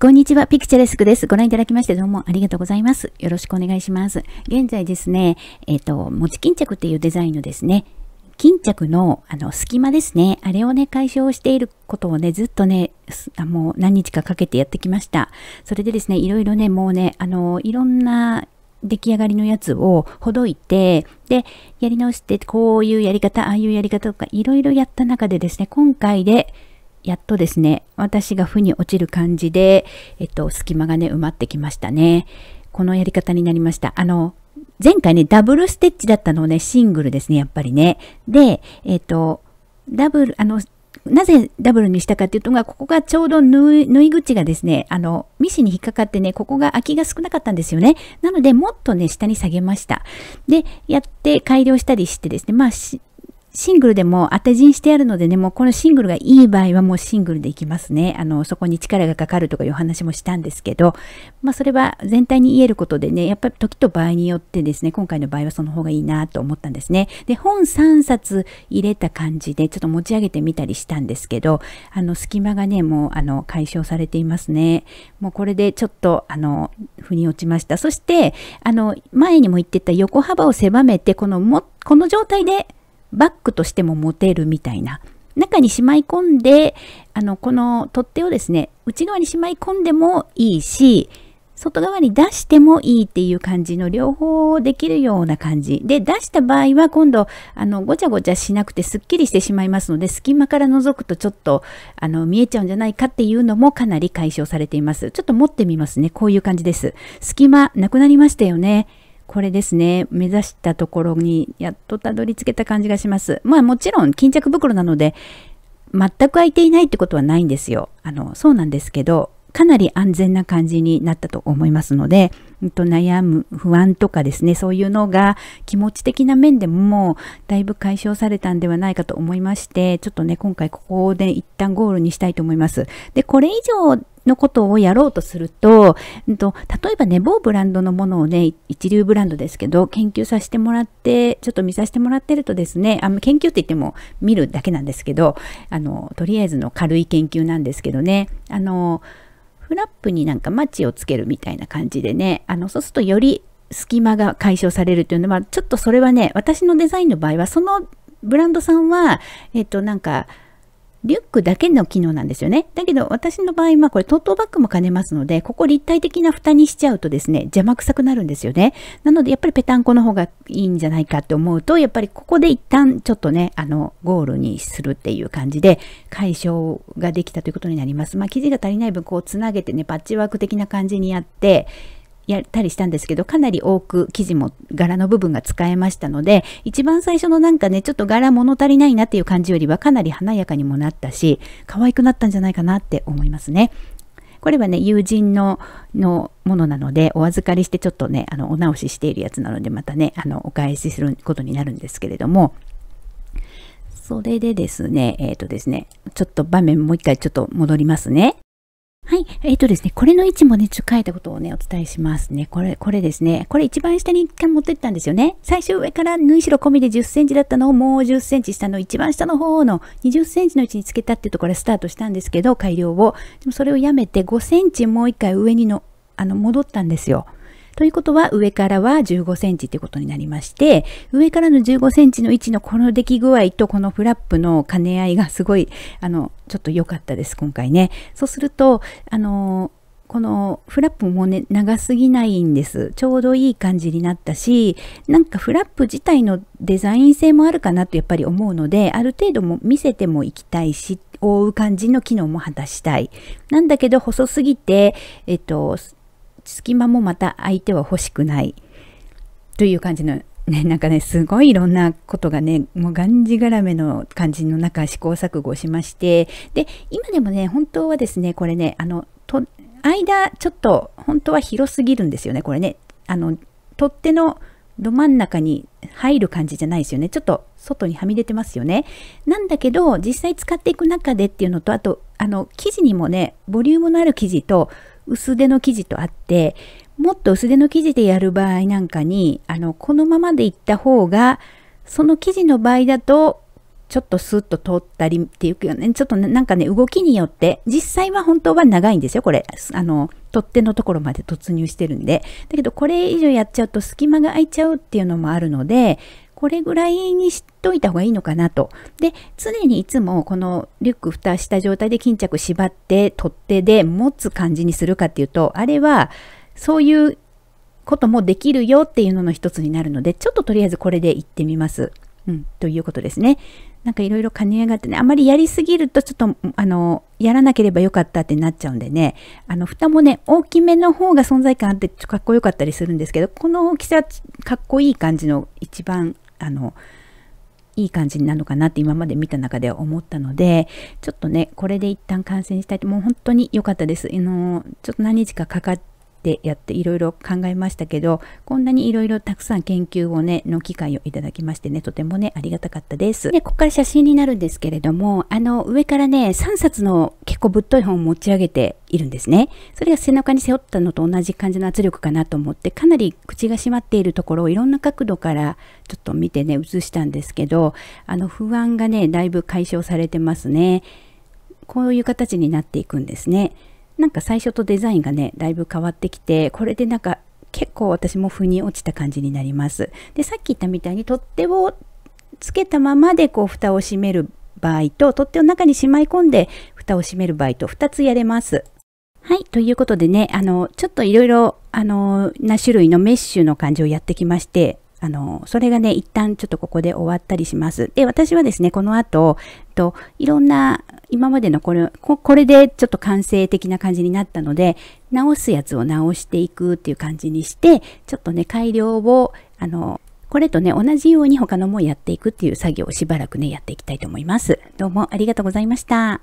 こんにちは。ピクチャレスクです。ご覧いただきましてどうもありがとうございます。よろしくお願いします。現在ですね、えっ、ー、と、持ち巾着っていうデザインのですね、巾着のあの隙間ですね、あれをね、解消していることをね、ずっとね、もう何日かかけてやってきました。それでですね、いろいろね、もうね、あの、いろんな出来上がりのやつをほどいて、で、やり直して、こういうやり方、ああいうやり方とか、いろいろやった中でですね、今回で、やっとですね、私が負に落ちる感じで、えっと、隙間がね、埋まってきましたね。このやり方になりました。あの、前回ね、ダブルステッチだったのをね、シングルですね、やっぱりね。で、えっと、ダブル、あの、なぜダブルにしたかっていうとここがちょうど縫い口がですね、あの、ミシンに引っかかってね、ここが空きが少なかったんですよね。なので、もっとね、下に下げました。で、やって改良したりしてですね、まあ、シングルでも当て字にしてあるのでね、もうこのシングルがいい場合はもうシングルでいきますね。あの、そこに力がかかるとかいう話もしたんですけど、まあそれは全体に言えることでね、やっぱり時と場合によってですね、今回の場合はその方がいいなと思ったんですね。で、本3冊入れた感じでちょっと持ち上げてみたりしたんですけど、あの、隙間がね、もうあの、解消されていますね。もうこれでちょっとあの、腑に落ちました。そして、あの、前にも言ってた横幅を狭めて、このも、この状態でバッグとしても持てるみたいな中にしまい込んであのこの取っ手をですね内側にしまい込んでもいいし外側に出してもいいっていう感じの両方できるような感じで出した場合は今度あのごちゃごちゃしなくてすっきりしてしまいますので隙間から覗くとちょっとあの見えちゃうんじゃないかっていうのもかなり解消されていますちょっと持ってみますねこういう感じです隙間なくなりましたよねこれですね、目指したところにやっとたどり着けた感じがします。まあもちろん巾着袋なので、全く空いていないってことはないんですよ。あの、そうなんですけど、かなり安全な感じになったと思いますので、うん、と、悩む不安とかですねそういうのが気持ち的な面でもだいぶ解消されたんではないかと思いましてちょっとね今回ここで一旦ゴールにしたいと思います。でこれ以上のことをやろうとすると、えん、と、例えばね、某ブランドのものをね、一流ブランドですけど、研究させてもらって、ちょっと見させてもらってるとですね、あの研究って言っても見るだけなんですけど、あの、とりあえずの軽い研究なんですけどね、あの、フラップになんかマッチをつけるみたいな感じでね、あの、そうするとより隙間が解消されるというのは、ちょっとそれはね、私のデザインの場合は、そのブランドさんは、えっ、と、なんか、リュックだけの機能なんですよね。だけど私の場合、まあこれトートバッグも兼ねますので、ここ立体的な蓋にしちゃうとですね、邪魔くさくなるんですよね。なのでやっぱりペタンコの方がいいんじゃないかって思うと、やっぱりここで一旦ちょっとね、あの、ゴールにするっていう感じで解消ができたということになります。まあ生地が足りない分こうつなげてね、パッチワーク的な感じにやって、やったりしたんですけど、かなり多く生地も柄の部分が使えましたので、一番最初のなんかね、ちょっと柄物足りないなっていう感じよりはかなり華やかにもなったし、可愛くなったんじゃないかなって思いますね。これはね、友人ののものなので、お預かりしてちょっとね、あのお直ししているやつなので、またね、あのお返しすることになるんですけれども、それでですね、えっ、ー、とですね、ちょっと場面もう一回ちょっと戻りますね。はい。えっ、ー、とですね、これの位置もね、ちょっと書いたことをね、お伝えしますね。これ、これですね。これ一番下に一回持ってったんですよね。最初上から縫い代込みで10センチだったのをもう10センチ下の一番下の方の20センチの位置につけたっていうところでスタートしたんですけど、改良を。でもそれをやめて5センチもう一回上にの、あの、戻ったんですよ。ということは上からは15センチってことになりまして、上からの15センチの位置のこの出来具合とこのフラップの兼ね合いがすごい、あの、ちょっと良かったです、今回ね。そうすると、あの、このフラップもね、長すぎないんです。ちょうどいい感じになったし、なんかフラップ自体のデザイン性もあるかなとやっぱり思うので、ある程度も見せてもいきたいし、覆う感じの機能も果たしたい。なんだけど細すぎて、えっと、隙間もまた相手は欲しくないという感じのね、なんかね、すごいいろんなことがね、もうがんじがらめの感じの中、試行錯誤しまして、で、今でもね、本当はですね、これね、あの、と、間、ちょっと、本当は広すぎるんですよね、これね。あの、取っ手のど真ん中に入る感じじゃないですよね。ちょっと外にはみ出てますよね。なんだけど、実際使っていく中でっていうのと、あと、あの、生地にもね、ボリュームのある生地と、薄手の生地とあって、もっと薄手の生地でやる場合なんかに、あの、このままでいった方が、その生地の場合だと、ちょっとスッと通ったりっていうよね、ちょっとなんかね、動きによって、実際は本当は長いんですよ、これ。あの、取っ手のところまで突入してるんで。だけど、これ以上やっちゃうと隙間が空いちゃうっていうのもあるので、これぐらいにしといた方がいいのかなと。で、常にいつもこのリュック蓋した状態で巾着縛って取っ手で持つ感じにするかっていうと、あれはそういうこともできるよっていうのの一つになるので、ちょっととりあえずこれでいってみます。うん、ということですね。なんかいろいろ兼ね合いがあってね、あまりやりすぎるとちょっと、あの、やらなければよかったってなっちゃうんでね、あの、蓋もね、大きめの方が存在感あってかっこよかったりするんですけど、この大きさ、かっこいい感じの一番あのいい感じになるのかなって今まで見た中では思ったのでちょっとねこれで一旦感染したいともう本当に良かったですあのちょっと何日かかかってでやっていろいろ考えましたけどこんなにいろいろたくさん研究をねの機会をいただきましてねとてもねありがたかったですでここから写真になるんですけれどもあの上からね3冊の結構ぶっとい本を持ち上げているんですねそれが背中に背負ったのと同じ感じの圧力かなと思ってかなり口が閉まっているところをいろんな角度からちょっと見てね写したんですけどあの不安がねだいぶ解消されてますねこういう形になっていくんですね。なんか最初とデザインがね、だいぶ変わってきて、これでなんか結構私も腑に落ちた感じになります。で、さっき言ったみたいに取っ手をつけたままでこう蓋を閉める場合と、取っ手を中にしまい込んで蓋を閉める場合と2つやれます。はい。ということでね、あの、ちょっといろいろ、あの、な種類のメッシュの感じをやってきまして、あの、それがね、一旦ちょっとここで終わったりします。で、私はですね、この後、といろんな今までのこれこれでちょっと完成的な感じになったので直すやつを直していくっていう感じにしてちょっとね改良をあのこれとね同じように他のもやっていくっていう作業をしばらくねやっていきたいと思います。どうもありがとうございました。